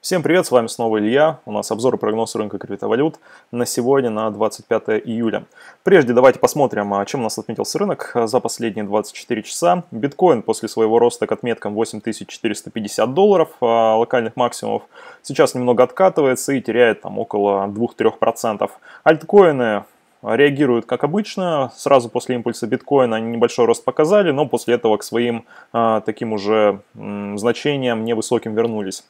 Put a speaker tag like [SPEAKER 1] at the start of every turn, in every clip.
[SPEAKER 1] Всем привет, с вами снова Илья. У нас обзор и прогноз рынка криптовалют на сегодня, на 25 июля. Прежде давайте посмотрим, а чем у нас отметился рынок за последние 24 часа. Биткоин после своего роста к отметкам 8450 долларов а, локальных максимумов сейчас немного откатывается и теряет там около 2-3%. Альткоины реагируют как обычно. Сразу после импульса биткоина они небольшой рост показали, но после этого к своим э, таким уже э, значениям невысоким вернулись.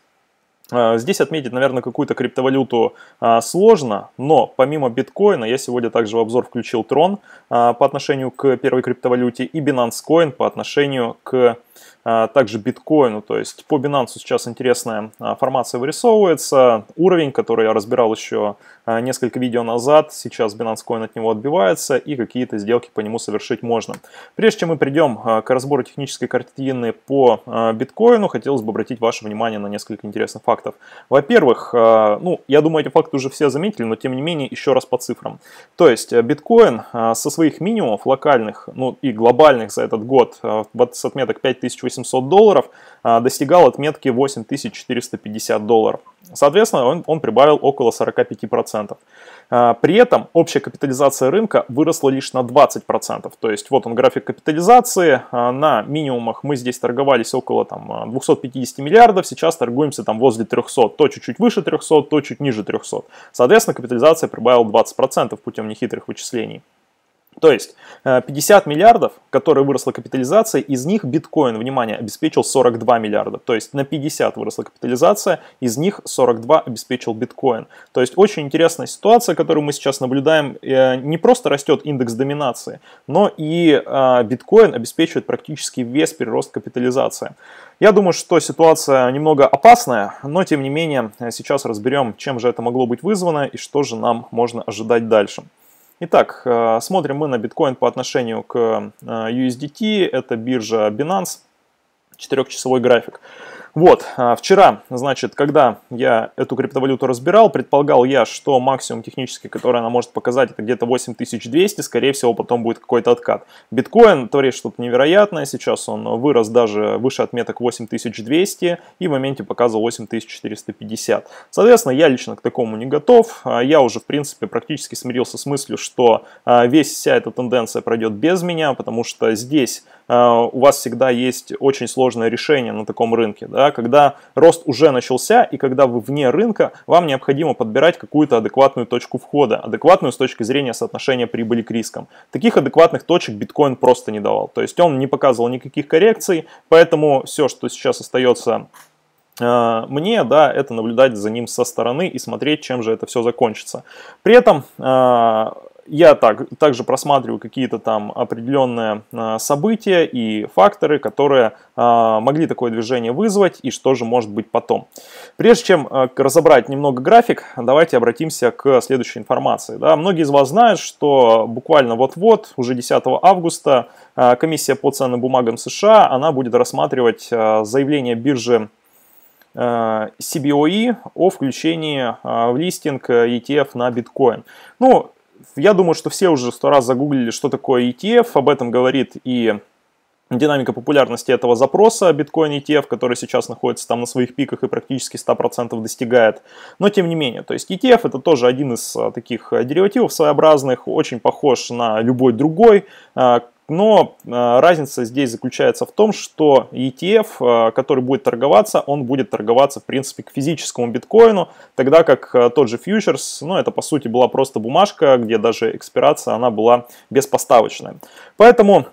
[SPEAKER 1] А, здесь отметить, наверное, какую-то криптовалюту а, сложно, но помимо биткоина я сегодня также в обзор включил трон а, по отношению к первой криптовалюте и Binance Coin по отношению к а, также биткоину. Ну, то есть по Binance сейчас интересная а, формация вырисовывается. Уровень, который я разбирал еще а, несколько видео назад, сейчас Binance Coin от него отбивается и какие-то сделки по нему совершить можно. Прежде чем мы придем к разбору технической картины по биткоину, хотелось бы обратить ваше внимание на несколько интересных фактов. Во-первых, ну, я думаю, эти факты уже все заметили, но тем не менее еще раз по цифрам. То есть биткоин со своих минимумов локальных, ну и глобальных за этот год, вот с отметок 5000 8800 долларов, а, достигал отметки 8450 долларов. Соответственно, он, он прибавил около 45%. А, при этом общая капитализация рынка выросла лишь на 20%. То есть вот он график капитализации. А, на минимумах мы здесь торговались около там, 250 миллиардов, сейчас торгуемся там возле 300. То чуть-чуть выше 300, то чуть ниже 300. Соответственно, капитализация прибавила 20% путем нехитрых вычислений. То есть 50 э, миллиардов, которые выросла капитализация, из них биткоин, внимание, обеспечил 42 миллиарда. То есть на 50 выросла капитализация, из них 42 обеспечил биткоин. То есть очень интересная ситуация, которую мы сейчас наблюдаем. Э, не просто растет индекс доминации, но и э, биткоин обеспечивает практически весь прирост капитализации. Я думаю, что ситуация немного опасная, но тем не менее сейчас разберем, чем же это могло быть вызвано и что же нам можно ожидать дальше. Итак, э, смотрим мы на биткоин по отношению к э, USDT. Это биржа Binance, четырехчасовой график. график. Вот, а, вчера, значит, когда я эту криптовалюту разбирал, предполагал я, что максимум технический, который она может показать, это где-то 8200, скорее всего, потом будет какой-то откат. Биткоин творит что-то невероятное, сейчас он вырос даже выше отметок 8200 и в моменте показывал 8450. Соответственно, я лично к такому не готов, а, я уже, в принципе, практически смирился с мыслью, что а, весь вся эта тенденция пройдет без меня, потому что здесь Э, у вас всегда есть очень сложное решение на таком рынке. Да? Когда рост уже начался и когда вы вне рынка, вам необходимо подбирать какую-то адекватную точку входа, адекватную с точки зрения соотношения прибыли к рискам. Таких адекватных точек биткоин просто не давал. То есть он не показывал никаких коррекций, поэтому все, что сейчас остается э, мне, да, это наблюдать за ним со стороны и смотреть, чем же это все закончится. При этом э, я так, также просматриваю какие-то там определенные а, события и факторы, которые а, могли такое движение вызвать и что же может быть потом. Прежде чем а, разобрать немного график, давайте обратимся к следующей информации. Да, многие из вас знают, что буквально вот-вот, уже 10 августа, комиссия по ценным бумагам США, она будет рассматривать заявление биржи CBOE о включении в листинг ETF на биткоин. Ну, я думаю, что все уже сто раз загуглили, что такое ETF, об этом говорит и динамика популярности этого запроса биткоин ETF, который сейчас находится там на своих пиках и практически 100% достигает. Но тем не менее, то есть ETF это тоже один из а, таких а, деривативов своеобразных, очень похож на любой другой, а, но э, разница здесь заключается в том, что ETF, э, который будет торговаться, он будет торговаться, в принципе, к физическому биткоину, тогда как э, тот же фьючерс, ну, это, по сути, была просто бумажка, где даже экспирация, она была беспоставочная. Поэтому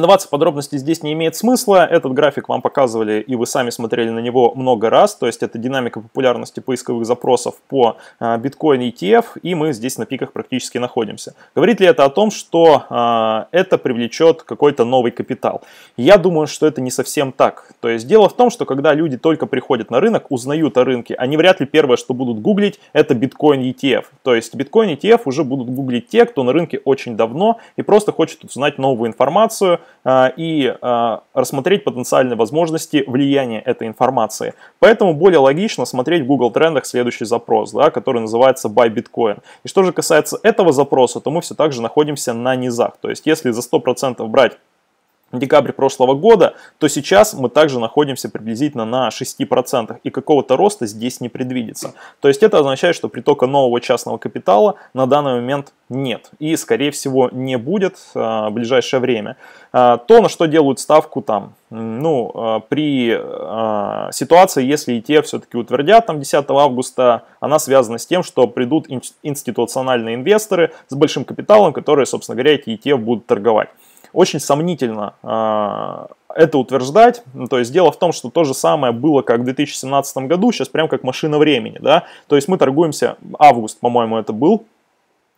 [SPEAKER 1] Даваться подробности здесь не имеет смысла. Этот график вам показывали и вы сами смотрели на него много раз. То есть это динамика популярности поисковых запросов по а, биткоин ETF. И мы здесь на пиках практически находимся. Говорит ли это о том, что а, это привлечет какой-то новый капитал? Я думаю, что это не совсем так. То есть дело в том, что когда люди только приходят на рынок, узнают о рынке, они вряд ли первое, что будут гуглить, это биткоин ETF. То есть биткоин ETF уже будут гуглить те, кто на рынке очень давно и просто хочет узнать новую информацию а, и а, рассмотреть потенциальные возможности влияния этой информации. Поэтому более логично смотреть в Google Трендах следующий запрос, да, который называется Buy Bitcoin. И что же касается этого запроса, то мы все также находимся на низах. То есть если за 100% брать декабрь прошлого года, то сейчас мы также находимся приблизительно на 6%, и какого-то роста здесь не предвидится. То есть это означает, что притока нового частного капитала на данный момент нет, и скорее всего не будет э, в ближайшее время. Э, то, на что делают ставку там, ну, э, при ситуации, если ETF все-таки утвердят там 10 августа, она связана с тем, что придут институциональные инвесторы с большим капиталом, которые, собственно говоря, эти ETF будут торговать очень сомнительно а, это утверждать. Ну, то есть дело в том, что то же самое было как в 2017 году, сейчас прям как машина времени, да. То есть мы торгуемся, август, по-моему, это был,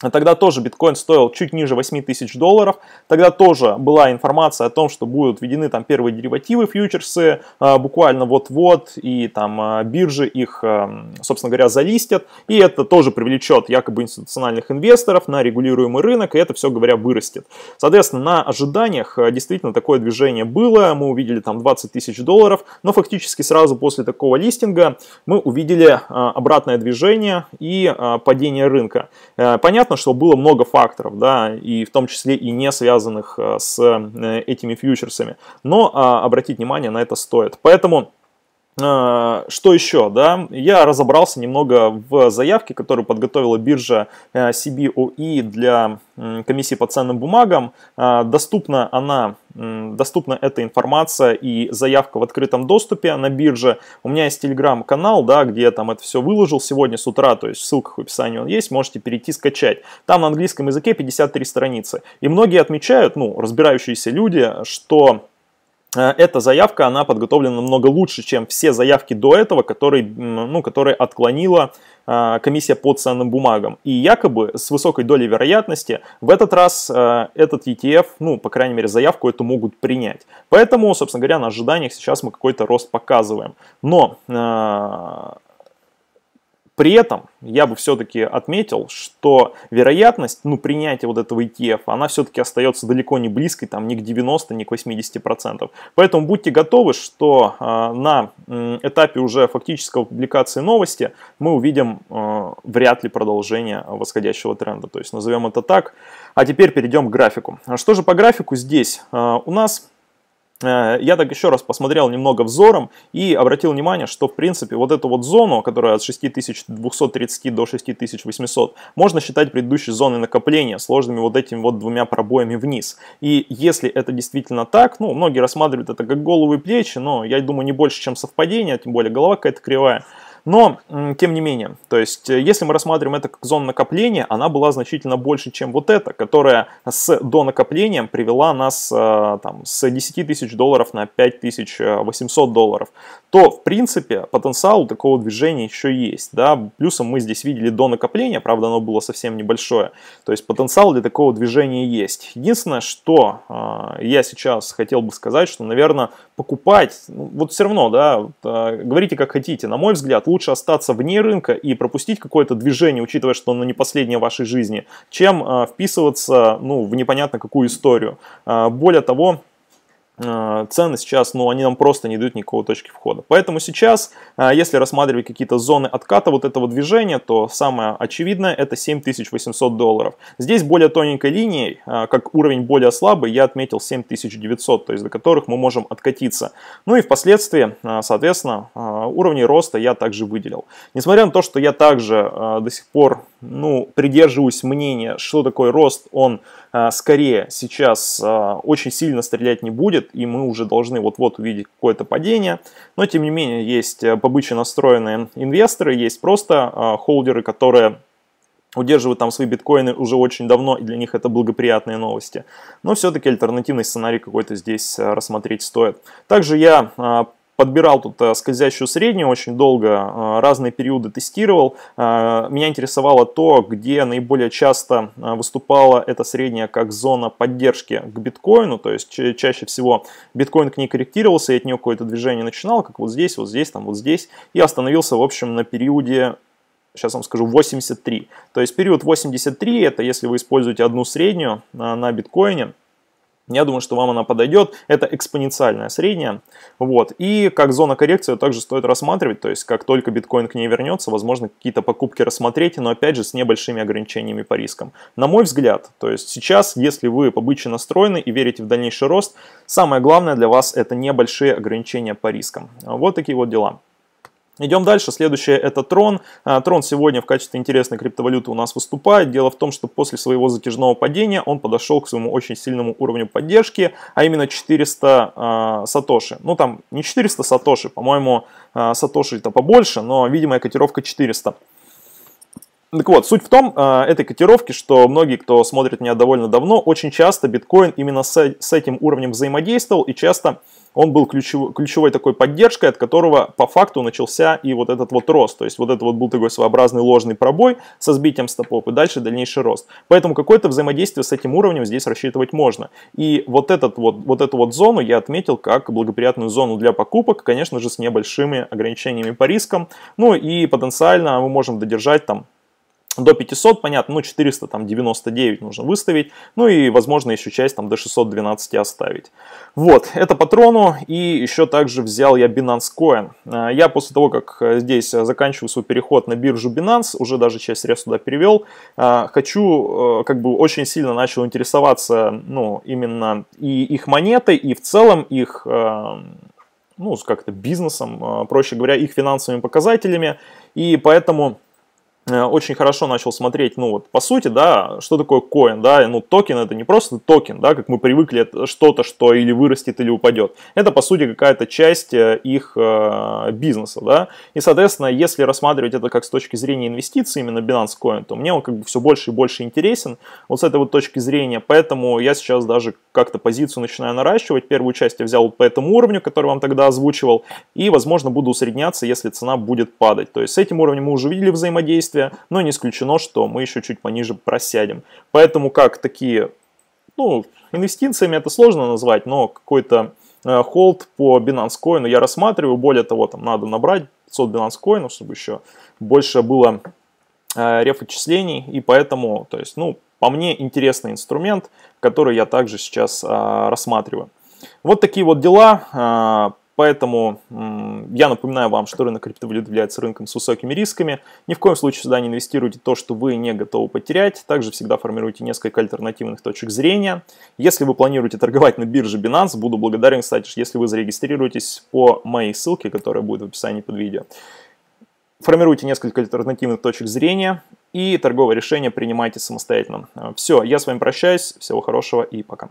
[SPEAKER 1] а тогда тоже биткоин стоил чуть ниже 8 тысяч долларов. Тогда тоже была информация о том, что будут введены там первые деривативы, фьючерсы, а, буквально вот-вот, и там а, биржи их, эм, собственно говоря, залистят. И это тоже привлечет якобы институциональных инвесторов на регулируемый рынок, и это все, говоря, вырастет. Соответственно, на ожиданиях э, действительно такое движение было. Мы увидели там 20 тысяч долларов, но фактически сразу после такого листинга мы увидели э, обратное движение и э, падение рынка. Понятно, понятно, что было много факторов, да, и в том числе и не связанных э, с э, этими фьючерсами. Но а, обратить внимание на это стоит. Поэтому а, что еще, да? Я разобрался немного в заявке, которую подготовила биржа э, CBOE для комиссии по ценным бумагам. А, доступна она, доступна эта информация и заявка в открытом доступе на бирже. У меня есть телеграм-канал, да, где я там это все выложил сегодня с утра, то есть в ссылках в описании он есть, можете перейти скачать. Там на английском языке 53 страницы. И многие отмечают, ну, разбирающиеся люди, что Э, эта заявка, она подготовлена намного лучше, чем все заявки до этого, которые, ну, которые отклонила э, комиссия по ценным бумагам. И якобы с высокой долей вероятности в этот раз э, этот ETF, ну, по крайней мере, заявку эту могут принять. Поэтому, собственно говоря, на ожиданиях сейчас мы какой-то рост показываем. Но э, при этом я бы все-таки отметил, что вероятность ну, принятия вот этого ETF, она все-таки остается далеко не близкой, там ни к 90, ни к 80%. Поэтому будьте готовы, что э, на э, этапе уже фактического публикации новости мы увидим э, вряд ли продолжение восходящего тренда. То есть назовем это так. А теперь перейдем к графику. А что же по графику здесь? Э, у нас Э, я так еще раз посмотрел немного взором и обратил внимание, что в принципе вот эту вот зону, которая от 6230 до 6800, можно считать предыдущей зоной накопления, сложными вот этими вот двумя пробоями вниз. И если это действительно так, ну, многие рассматривают это как головы и плечи, но я думаю, не больше, чем совпадение, а тем более голова какая-то кривая, но, тем не менее, то есть, э, если мы рассматриваем это как зону накопления, она была значительно больше, чем вот эта, которая с до накопления привела нас э, там, с 10 тысяч долларов на 5800 э, долларов, то, в принципе, потенциал у такого движения еще есть. Да? Плюсом мы здесь видели до накопления, правда, оно было совсем небольшое. То есть, потенциал для такого движения есть. Единственное, что я сейчас хотел бы сказать, что, наверное, покупать, ну, вот все равно, да, говорите как хотите, на мой взгляд, лучше лучше остаться вне рынка и пропустить какое-то движение, учитывая, что оно не последнее в вашей жизни, чем а, вписываться ну, в непонятно какую историю. А, более того, Э, цены сейчас, ну, они нам просто не дают никакой точки входа. Поэтому сейчас, э, если рассматривать какие-то зоны отката вот этого движения, то самое очевидное это 7800 долларов. Здесь более тоненькой линией, э, как уровень более слабый, я отметил 7900, то есть до которых мы можем откатиться. Ну и впоследствии, соответственно, уровни роста я также выделил. Несмотря на то, что я также до сих пор, ну, придерживаюсь мнения, что такое рост, он скорее сейчас очень сильно стрелять не будет, происходит, и мы уже должны вот-вот увидеть какое-то падение. Но, тем не менее, есть э, побыче настроенные инвесторы, есть просто а, холдеры, которые удерживают там свои биткоины уже очень давно, и для них это благоприятные новости. Но все-таки альтернативный сценарий какой-то здесь э, рассмотреть стоит. Также я а, подбирал тут э, скользящую среднюю очень долго, э, разные периоды тестировал. Э, меня интересовало то, где наиболее часто выступала эта средняя как зона поддержки к биткоину, то есть чаще всего биткоин к ней корректировался, и от нее какое-то движение начинал, как вот здесь, вот здесь, там, вот здесь, и остановился, в общем, на периоде сейчас вам скажу, 83. То есть период 83, это если вы используете одну среднюю на биткоине, я думаю, что вам она подойдет. Это экспоненциальная средняя. Вот. И как зона коррекции также стоит рассматривать. То есть, как только биткоин к ней вернется, возможно, какие-то покупки рассмотреть, но опять же с небольшими ограничениями по рискам. На мой взгляд, то есть сейчас, если вы побыче настроены и верите в дальнейший рост, самое главное для вас это небольшие ограничения по рискам. Вот такие вот дела. Идем дальше. Следующее это Tron. Tron а, сегодня в качестве интересной криптовалюты у нас выступает. Дело в том, что после своего затяжного падения он подошел к своему очень сильному уровню поддержки, а именно 400 э, а, сатоши. Ну там не 400 сатоши, по-моему, э, а, сатоши это побольше, но видимая котировка 400. Так вот, суть в том, а, этой котировки, что многие, кто смотрит меня довольно давно, очень часто биткоин именно с, с этим уровнем взаимодействовал, и часто он был ключевой, ключевой такой поддержкой, от которого по факту начался и вот этот вот рост. То есть вот это вот был такой своеобразный ложный пробой со сбитием стопов и дальше дальнейший рост. Поэтому какое-то взаимодействие с этим уровнем здесь рассчитывать можно. И вот, этот вот, вот эту вот зону я отметил как благоприятную зону для покупок, конечно же, с небольшими ограничениями по рискам. Ну и потенциально мы можем додержать там до 500, понятно, ну 499 нужно выставить, ну и, возможно, еще часть там до 612 оставить. Вот, это по трону, и еще также взял я Binance Coin. А, я после того, как э, здесь э, заканчиваю свой переход на биржу Binance, уже даже часть средств туда перевел, а, хочу, э, как бы, очень сильно начал интересоваться, ну, именно и их монетой, и в целом их ну, как-то бизнесом, проще говоря, их финансовыми показателями, и поэтому Э, очень хорошо начал смотреть, ну вот, по сути, да, что такое коин, да, ну токен это не просто токен, да, как мы привыкли, это что-то, что или вырастет, или упадет. Это, по сути, какая-то часть э, их э, бизнеса, да, и, соответственно, если рассматривать это как с точки зрения инвестиций, именно Binance Coin, то мне он как бы все больше и больше интересен, вот с этой вот точки зрения, поэтому я сейчас даже как-то позицию начинаю наращивать, первую часть я взял вот по этому уровню, который вам тогда озвучивал, и, возможно, буду усредняться, если цена будет падать, то есть с этим уровнем мы уже видели взаимодействие, действия, но не исключено, что мы еще чуть пониже просядем. Поэтому как такие, ну, инвестициями это сложно назвать, но какой-то э, холд по Binance Coin я рассматриваю. Более того, там надо набрать 500 Binance Coin, чтобы еще больше было э, реф отчислений, и поэтому, то есть, ну, по мне интересный инструмент, который я также сейчас а, рассматриваю. Вот такие вот дела. Поэтому я напоминаю вам, что рынок криптовалют является рынком с высокими рисками. Ни в коем случае сюда не инвестируйте то, что вы не готовы потерять. Также всегда формируйте несколько альтернативных точек зрения. Если вы планируете торговать на бирже Binance, буду благодарен, кстати, если вы зарегистрируетесь по моей ссылке, которая будет в описании под видео. Формируйте несколько альтернативных точек зрения и торговое решение принимайте самостоятельно. Все, я с вами прощаюсь, всего хорошего и пока.